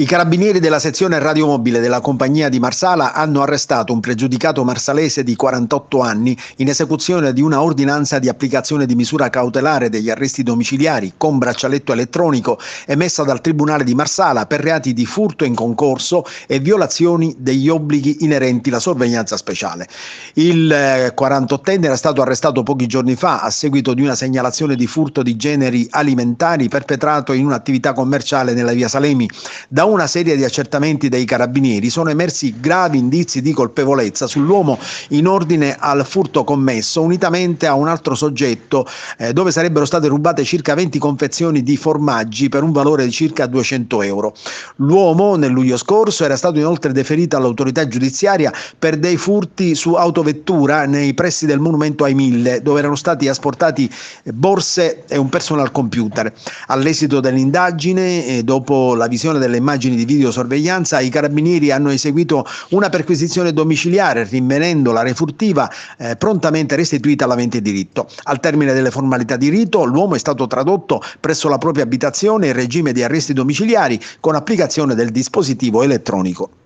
I carabinieri della sezione radiomobile della compagnia di Marsala hanno arrestato un pregiudicato marsalese di 48 anni in esecuzione di una ordinanza di applicazione di misura cautelare degli arresti domiciliari con braccialetto elettronico emessa dal Tribunale di Marsala per reati di furto in concorso e violazioni degli obblighi inerenti alla sorveglianza speciale. Il 48enne eh, era stato arrestato pochi giorni fa a seguito di una segnalazione di furto di generi alimentari perpetrato in un'attività commerciale nella via Salemi. Da una serie di accertamenti dei carabinieri sono emersi gravi indizi di colpevolezza sull'uomo in ordine al furto commesso, unitamente a un altro soggetto eh, dove sarebbero state rubate circa 20 confezioni di formaggi per un valore di circa 200 euro. L'uomo nel luglio scorso era stato inoltre deferito all'autorità giudiziaria per dei furti su autovettura nei pressi del monumento ai Mille, dove erano stati asportati eh, borse e un personal computer. All'esito dell'indagine, eh, dopo la visione delle immagini immagini di videosorveglianza, i carabinieri hanno eseguito una perquisizione domiciliare, rinvenendo la refurtiva eh, prontamente restituita all'avente diritto. Al termine delle formalità di rito, l'uomo è stato tradotto presso la propria abitazione in regime di arresti domiciliari con applicazione del dispositivo elettronico.